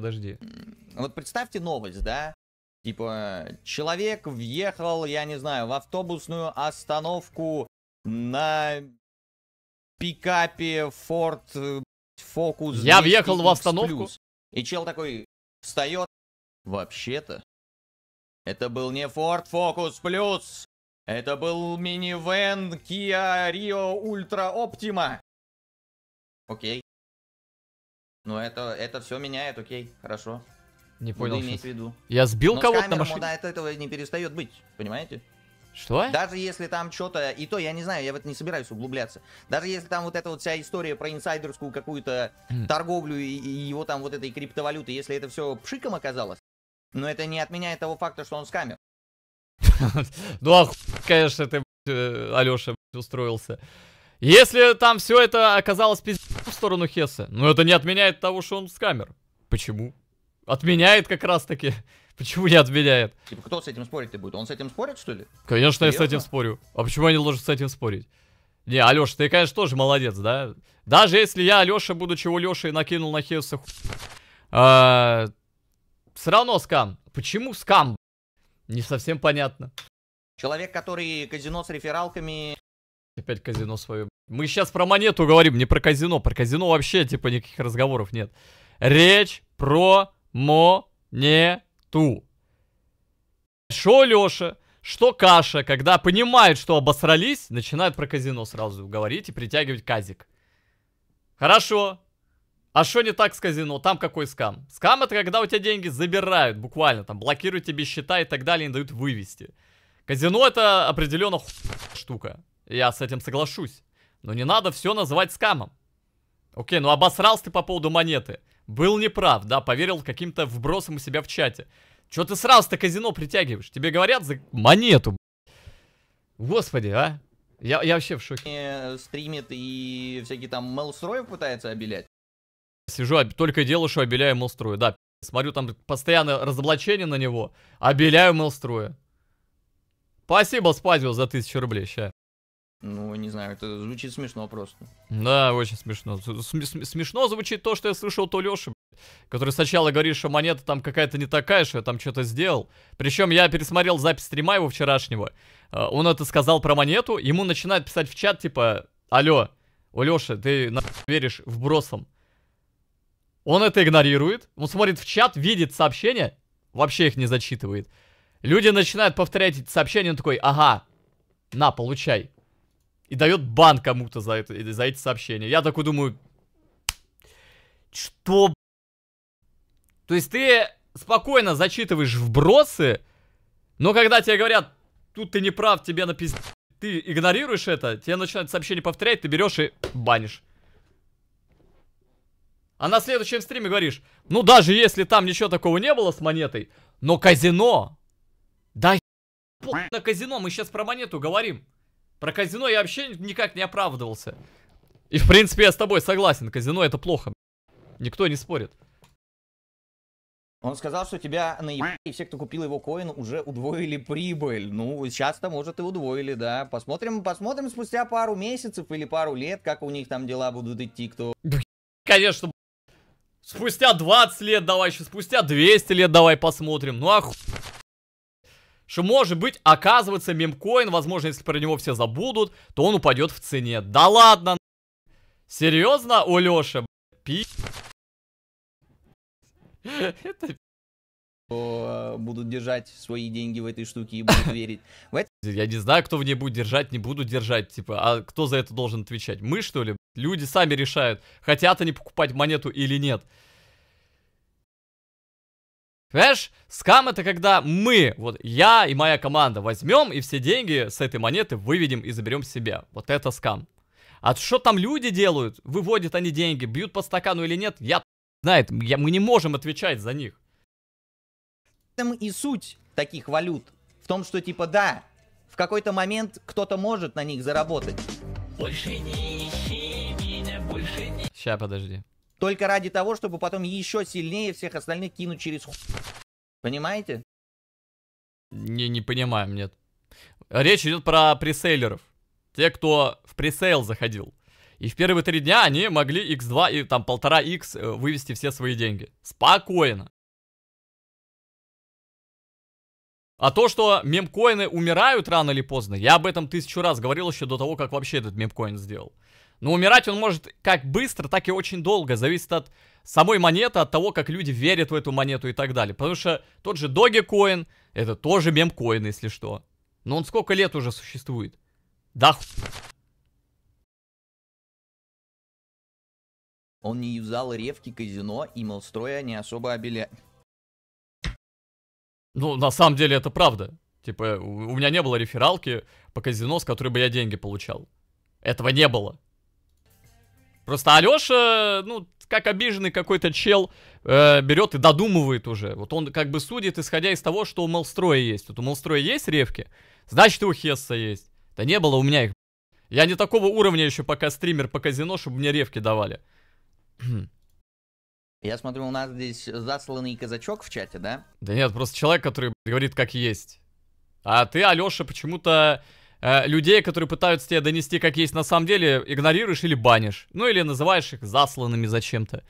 Подожди. Вот представьте новость, да? Типа, человек въехал, я не знаю, в автобусную остановку на пикапе Ford э, Focus. Я въехал в остановку. И чел такой встает. Вообще-то, это был не Ford Focus Plus. Это был минивэн Kia Rio Ultra Optima. Окей. Ну это, это все меняет, окей, хорошо. Не понял. Буду иметь в виду. Я сбил кого-то на машине? от этого не перестает быть, понимаете? Что? Даже если там что-то, и то я не знаю, я в это не собираюсь углубляться. Даже если там вот эта вот вся история про инсайдерскую какую-то mm. торговлю и, и его там вот этой криптовалюты, если это все пшиком оказалось, но это не отменяет того факта, что он скамер. Ну а конечно ты, э, Алёша, устроился. Если там все это оказалось пиздец в сторону Хесса, но ну, это не отменяет того, что он скамер. Почему? Отменяет как раз таки. Почему не отменяет? Типа, кто с этим спорить-то будет? Он с этим спорит, что ли? Конечно, Серьезно? я с этим спорю. А почему они должны с этим спорить? Не, Алёша, ты, конечно, тоже молодец, да? Даже если я, Алёша, буду чего Лёшей накинул на Хесса, ху... а, все равно скам. Почему скам? Не совсем понятно. Человек, который казино с рефералками Опять казино свое. Мы сейчас про монету говорим, не про казино. Про казино вообще, типа, никаких разговоров нет. Речь про монету. Что Леша, что Каша, когда понимают, что обосрались, начинают про казино сразу говорить и притягивать казик. Хорошо. А что не так с казино? Там какой скам? Скам это когда у тебя деньги забирают, буквально, там, блокируют тебе счета и так далее, не дают вывести. Казино это определенно штука. Я с этим соглашусь. Но не надо все называть скамом. Окей, ну обосрался ты по поводу монеты. Был неправ, да, поверил каким-то вбросам у себя в чате. Че ты сразу-то казино притягиваешь? Тебе говорят за монету. Господи, а? Я, я вообще в шоке. Э, стримит и всякие там Мелстроя пытается обелять. Сижу, только дело, что обеляю Мелстроя, да. Смотрю, там постоянно разоблачение на него. Обеляю Мелстроя. Спасибо, Спазио, за тысячу рублей, ща. Ну, не знаю, это звучит смешно просто. Да, очень смешно. Смешно звучит то, что я слышал то Лёши, который сначала говорит, что монета там какая-то не такая, что я там что-то сделал. Причем я пересмотрел запись стрима его вчерашнего. Э, он это сказал про монету, ему начинают писать в чат, типа, алло, у Лёши, ты на... веришь в бросом. Он это игнорирует, он смотрит в чат, видит сообщения, вообще их не зачитывает. Люди начинают повторять эти сообщения, он такой, ага, на, получай. И дает бан кому-то за, это, за эти сообщения. Я такой думаю... Что? То есть ты спокойно зачитываешь вбросы, но когда тебе говорят, тут ты не прав, тебе напиз... Ты игнорируешь это, тебе начинают сообщение повторять, ты берешь и банишь. А на следующем стриме говоришь, ну даже если там ничего такого не было с монетой, но казино... Да на казино, мы сейчас про монету говорим. Про казино я вообще никак не оправдывался. И в принципе я с тобой согласен, казино это плохо. Никто не спорит. Он сказал, что тебя наебали, и все, кто купил его коин, уже удвоили прибыль. Ну, сейчас-то, может, и удвоили, да. Посмотрим, посмотрим спустя пару месяцев или пару лет, как у них там дела будут идти, кто... Конечно, спустя 20 лет давай, еще спустя 200 лет давай посмотрим. Ну, оху... А что может быть, оказывается, мемкоин, возможно, если про него все забудут, то он упадет в цене. Да ладно, Серьезно, у Лёши, пи... Это будут держать свои деньги в этой штуке и будут верить. Я не знаю, кто в ней будет держать, не буду держать, типа, а кто за это должен отвечать? Мы, что ли? Люди сами решают, хотят они покупать монету или нет. Понимаешь, скам это когда мы, вот я и моя команда возьмем и все деньги с этой монеты выведем и заберем себе. Вот это скам. А что там люди делают? Выводят они деньги, бьют по стакану или нет? Я знает, я, мы не можем отвечать за них. Там и суть таких валют в том, что типа да, в какой-то момент кто-то может на них заработать. Больше не ищи меня, больше не... Сейчас, подожди. Только ради того, чтобы потом еще сильнее всех остальных кинуть через Понимаете? Не, не понимаем, нет. Речь идет про пресейлеров. Те, кто в пресейл заходил. И в первые три дня они могли x2 и там полтора x э, вывести все свои деньги. Спокойно. А то, что мемкоины умирают рано или поздно, я об этом тысячу раз говорил еще до того, как вообще этот мемкоин сделал. Но умирать он может как быстро, так и очень долго. Зависит от самой монеты, от того, как люди верят в эту монету и так далее. Потому что тот же Dogecoin, это тоже мемкоин, если что. Но он сколько лет уже существует? Да Он не юзал ревки казино и Молстроя не особо обеля... Ну, на самом деле это правда. Типа, у меня не было рефералки по казино, с которой бы я деньги получал. Этого не было. Просто Алеша, ну, как обиженный какой-то чел, э, берет и додумывает уже. Вот он как бы судит, исходя из того, что у Молстроя есть. Вот у Молстроя есть ревки, значит и у Хесса есть. Да не было у меня их. Я не такого уровня еще пока стример по казино, чтобы мне ревки давали. Я смотрю, у нас здесь засланный казачок в чате, да? Да нет, просто человек, который говорит как есть. А ты, Алеша, почему-то Э, людей, которые пытаются тебе донести, как есть на самом деле, игнорируешь или банишь. Ну или называешь их засланными зачем-то.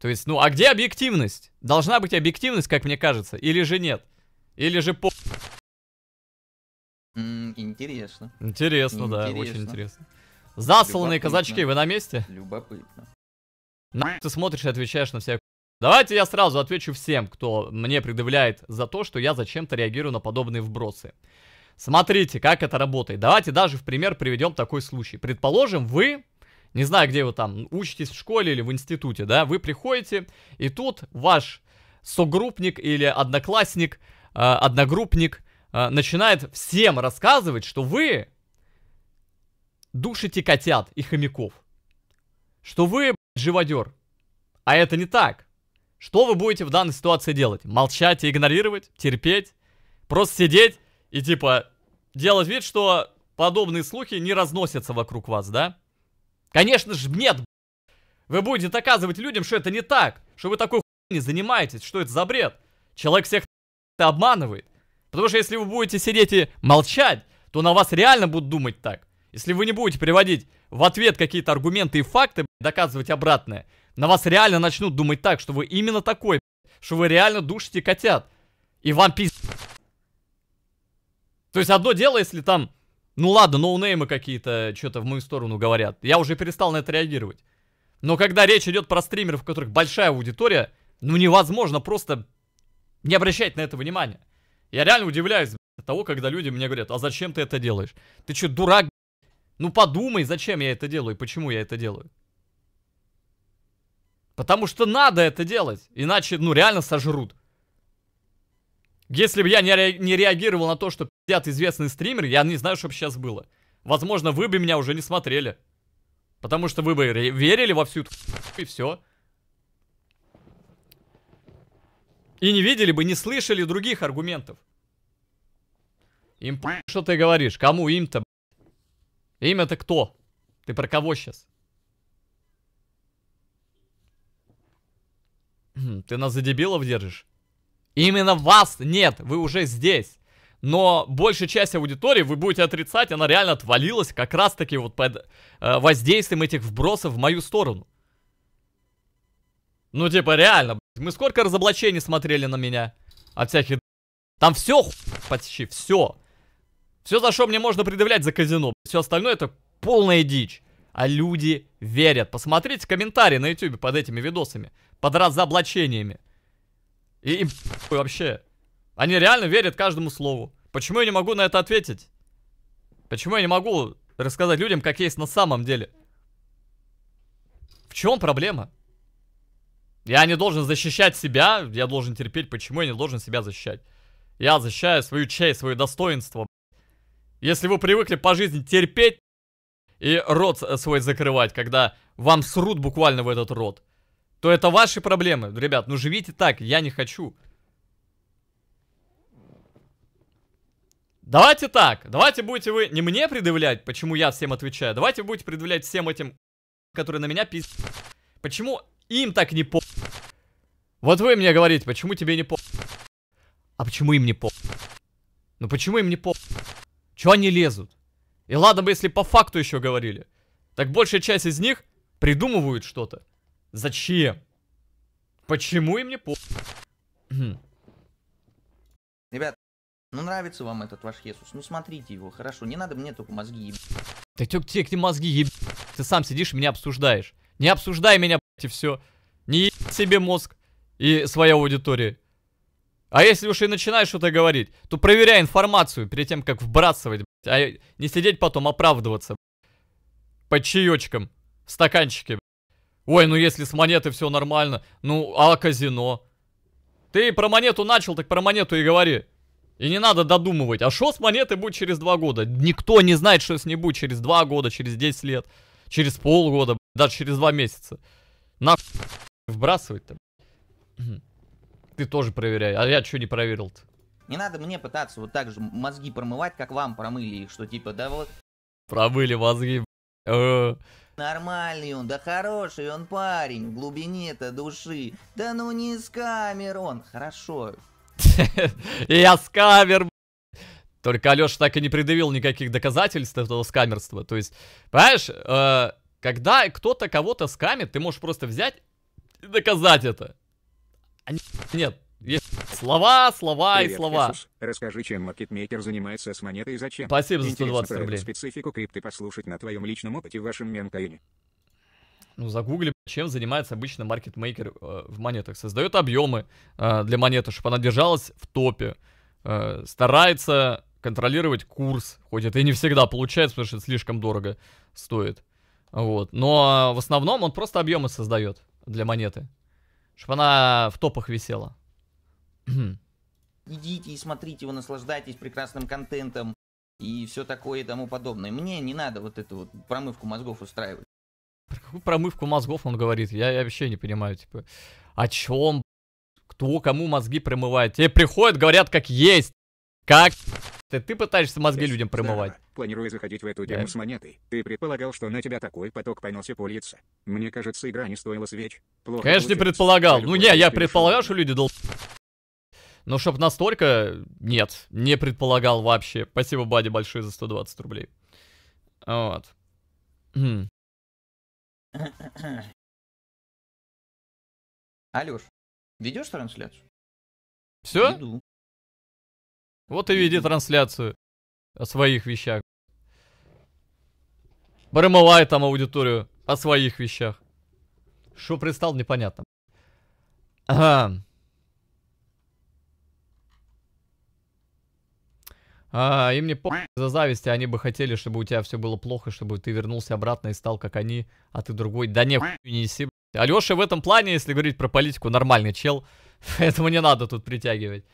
То есть, ну а где объективность? Должна быть объективность, как мне кажется, или же нет? Или же по... Интересно. Интересно, интересно. да, очень интересно. Засланные казачки, вы на месте? Любопытно. На ты смотришь и отвечаешь на всякую... Давайте я сразу отвечу всем, кто мне предъявляет за то, что я зачем-то реагирую на подобные вбросы. Смотрите, как это работает. Давайте даже в пример приведем такой случай. Предположим, вы, не знаю, где вы там, учитесь в школе или в институте, да, вы приходите, и тут ваш согруппник или одноклассник, э, одногруппник э, начинает всем рассказывать, что вы душите котят и хомяков, что вы живодер. А это не так. Что вы будете в данной ситуации делать? Молчать и игнорировать? Терпеть? Просто сидеть и типа, делать вид, что подобные слухи не разносятся вокруг вас, да? Конечно же, нет, Вы будете доказывать людям, что это не так, что вы такой хуйней не занимаетесь, что это за бред. Человек всех обманывает. Потому что если вы будете сидеть и молчать, то на вас реально будут думать так. Если вы не будете приводить в ответ какие-то аргументы и факты, доказывать обратное, на вас реально начнут думать так, что вы именно такой, что вы реально душите котят. И вам пиздец. То есть одно дело, если там, ну ладно, ноунеймы какие-то что-то в мою сторону говорят. Я уже перестал на это реагировать. Но когда речь идет про стримеров, у которых большая аудитория, ну невозможно просто не обращать на это внимания. Я реально удивляюсь блядь, того, когда люди мне говорят, а зачем ты это делаешь? Ты что, дурак? Ну подумай, зачем я это делаю и почему я это делаю. Потому что надо это делать, иначе, ну реально сожрут. Если бы я не, ре не реагировал на то, что пиздят известный стример, я не знаю, что бы сейчас было. Возможно, вы бы меня уже не смотрели. Потому что вы бы верили во всю эту и все. И не видели бы, не слышали других аргументов. Им что ты говоришь? Кому им-то? им это кто? Ты про кого сейчас? Хм, ты нас за дебилов держишь? именно вас нет, вы уже здесь. Но большая часть аудитории, вы будете отрицать, она реально отвалилась как раз-таки вот под э, воздействием этих вбросов в мою сторону. Ну, типа, реально, мы сколько разоблачений смотрели на меня от а всяких... Там все, почти все. Все, за что мне можно предъявлять за казино. Все остальное это полная дичь. А люди верят. Посмотрите комментарии на YouTube под этими видосами, под разоблачениями. И, и вообще. Они реально верят каждому слову. Почему я не могу на это ответить? Почему я не могу рассказать людям, как есть на самом деле? В чем проблема? Я не должен защищать себя, я должен терпеть. Почему я не должен себя защищать? Я защищаю свою честь, свое достоинство. Если вы привыкли по жизни терпеть и рот э, свой закрывать, когда вам срут буквально в этот рот, то это ваши проблемы. Ребят, ну живите так, я не хочу. Давайте так, давайте будете вы не мне предъявлять, почему я всем отвечаю, давайте будете предъявлять всем этим, которые на меня пис... Почему им так не по... Вот вы мне говорите, почему тебе не по... А почему им не по... Ну почему им не по... Чего они лезут? И ладно бы, если по факту еще говорили. Так большая часть из них придумывают что-то. Зачем? Почему им не по... Ребят, ну нравится вам этот ваш Хесус, ну смотрите его, хорошо, не надо мне только мозги еб... Да тёк тебе ты мозги еб... Ты сам сидишь и меня обсуждаешь. Не обсуждай меня, блядь, и все. Не еб себе мозг и своя аудитория. А если уж и начинаешь что-то говорить, то проверяй информацию перед тем, как вбрасывать, блядь, а не сидеть потом оправдываться. Блядь. По чаечкам, в стаканчике, Ой, ну если с монеты все нормально. Ну, а казино? Ты про монету начал, так про монету и говори. И не надо додумывать, а что с монетой будет через два года? Никто не знает, что с ней будет через два года, через 10 лет, через полгода, даже через два месяца. На вбрасывать-то. Ты тоже проверяй, а я что не проверил-то? Не надо мне пытаться вот так же мозги промывать, как вам промыли их, что типа, да вот... Промыли мозги, Нормальный он, да хороший он парень, в глубине-то души. Да ну не с камер он, хорошо. Я с камер, Только Алёша так и не предъявил никаких доказательств этого скамерства. То есть, понимаешь, э, когда кто-то кого-то скамит, ты можешь просто взять и доказать это. А нет. Слова, слова Привет, и слова. Иисус. Расскажи, чем маркетмейкер занимается с монетой и зачем. Спасибо за 120 Интересно рублей. специфику крипты послушать на твоем личном опыте в вашем ментаине. Ну, загугли, чем занимается обычно маркетмейкер э, в монетах. Создает объемы э, для монеты, чтобы она держалась в топе. Э, старается контролировать курс, хоть это и не всегда получается, потому что это слишком дорого стоит. Вот. Но в основном он просто объемы создает для монеты, чтобы она в топах висела. Идите и смотрите его, наслаждайтесь прекрасным контентом и все такое и тому подобное. Мне не надо вот эту вот промывку мозгов устраивать. Про какую промывку мозгов он говорит? Я, я вообще не понимаю, типа, о чем? Кто кому мозги промывает? Тебе приходят, говорят, как есть. Как? Ты, ты пытаешься мозги Здесь. людям промывать. Здорово. Планирую заходить в эту тему да. с монетой. Ты предполагал, что на тебя такой поток понесся по лица. Мне кажется, игра не стоила свеч. Плохо Конечно, не предполагал. Ну не, я предполагал, что люди должны но ну, чтоб настолько, нет, не предполагал вообще. Спасибо, Бади, большое за 120 рублей. Вот. Хм. Алёш, ведешь трансляцию? Все? Веду. Вот и веди трансляцию о своих вещах. Промывай там аудиторию о своих вещах. Что пристал, непонятно. Ага. А, и мне по за зависть, они бы хотели, чтобы у тебя все было плохо, чтобы ты вернулся обратно и стал как они, а ты другой. Да не, хуй не неси, блядь. Алеша в этом плане, если говорить про политику, нормальный чел. Поэтому не надо тут притягивать.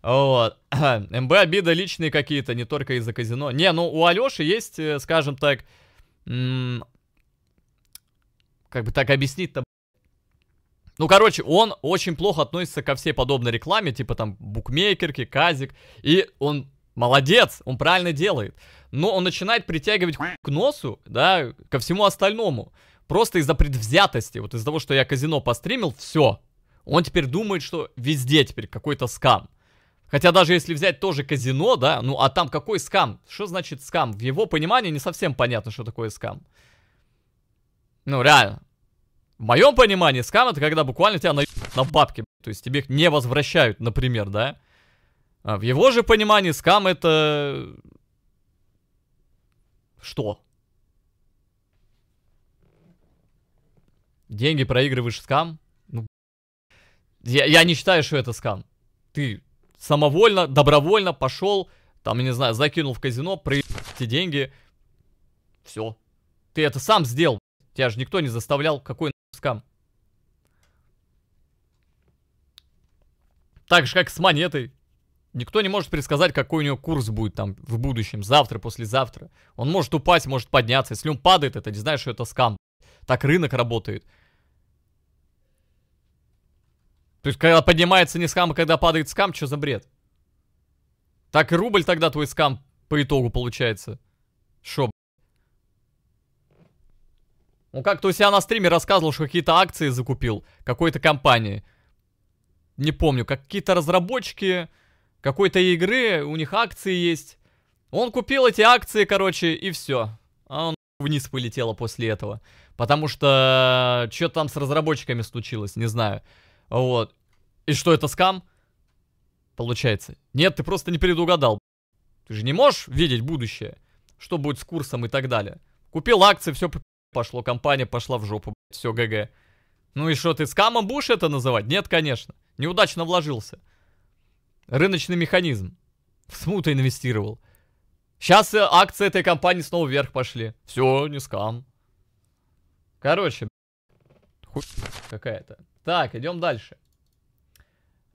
Вот. МБ обида личные какие-то, не только из-за казино. Не, ну у Алёши есть, э, скажем так, как бы так объяснить-то, ну, короче, он очень плохо относится ко всей подобной рекламе, типа там букмекерки, казик, и он Молодец, он правильно делает. Но он начинает притягивать к носу, да, ко всему остальному. Просто из-за предвзятости, вот из-за того, что я казино постримил, все. Он теперь думает, что везде теперь какой-то скам. Хотя даже если взять тоже казино, да, ну а там какой скам? Что значит скам? В его понимании не совсем понятно, что такое скам. Ну, реально. В моем понимании скам это когда буквально тебя на, на бабки, то есть тебе их не возвращают, например, да? А в его же понимании скам это... Что? Деньги проигрываешь скам? Ну, я, я не считаю, что это скам. Ты самовольно, добровольно пошел, там, я не знаю, закинул в казино, проебал эти деньги. Все. Ты это сам сделал. Тебя же никто не заставлял. Какой скам? Так же, как с монетой. Никто не может предсказать, какой у него курс будет там в будущем, завтра, послезавтра. Он может упасть, может подняться. Если он падает, это не знаешь, что это скам. Так рынок работает. То есть, когда поднимается не скам, а когда падает скам, что за бред? Так и рубль тогда твой скам по итогу получается. Шо, Ну как-то у себя на стриме рассказывал, что какие-то акции закупил какой-то компании. Не помню, как какие-то разработчики какой-то игры, у них акции есть. Он купил эти акции, короче, и все. А он вниз полетело после этого. Потому что что там с разработчиками случилось, не знаю. Вот. И что это скам? Получается. Нет, ты просто не предугадал. Ты же не можешь видеть будущее. Что будет с курсом и так далее. Купил акции, все пошло, компания пошла в жопу, все ГГ. Ну и что, ты скамом будешь это называть? Нет, конечно. Неудачно вложился рыночный механизм. В смута инвестировал. Сейчас э, акции этой компании снова вверх пошли. Все, не скам. Короче. какая-то. Так, идем дальше.